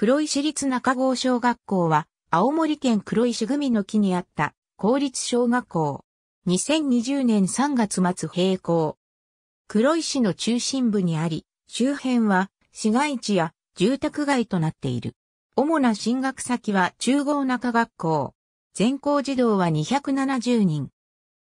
黒石立中郷小学校は、青森県黒石組の木にあった公立小学校。2020年3月末閉校。黒石の中心部にあり、周辺は市街地や住宅街となっている。主な進学先は中郷中学校。全校児童は270人。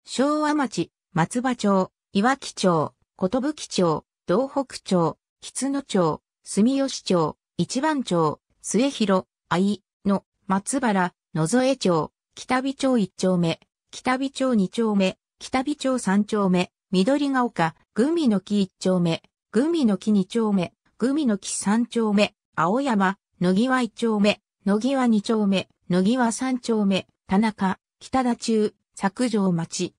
昭和町、松葉町、岩木町、寿町、道北町、吉野町、住吉町、一番町、末広、愛、の、松原、野添町、北美町一丁目、北美町二丁目、北美町三丁目、緑が丘、グミの木一丁目、グミの木二丁目、グミの木三丁目、青山、野際一丁目、野際二丁目、野際三丁目、田中、北田中、作城町。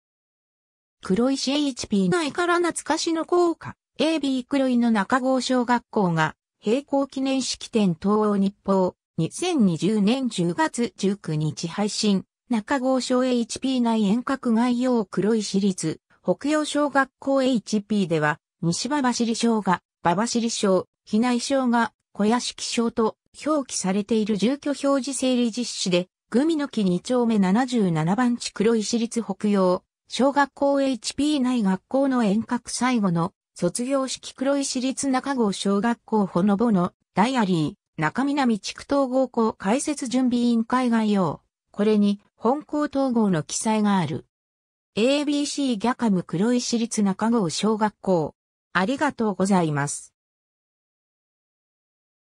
黒石 HP 内から懐かしの校歌、AB 黒井の中郷小学校が平行記念式典東欧日報、2020年10月19日配信、中郷小 HP 内遠隔概要黒い市立、北洋小学校 HP では、西馬走り小が、馬走り小、避内小が、小屋敷小と表記されている住居表示整理実施で、グミの木2丁目77番地黒石立北洋、小学校 HP 内学校の遠隔最後の卒業式黒井市立中郷小学校ほのぼの、ダイアリー、中南地区統合校開設準備委員会概要。これに、本校統合の記載がある。ABC ギャカム黒井市立中郷小学校。ありがとうございます。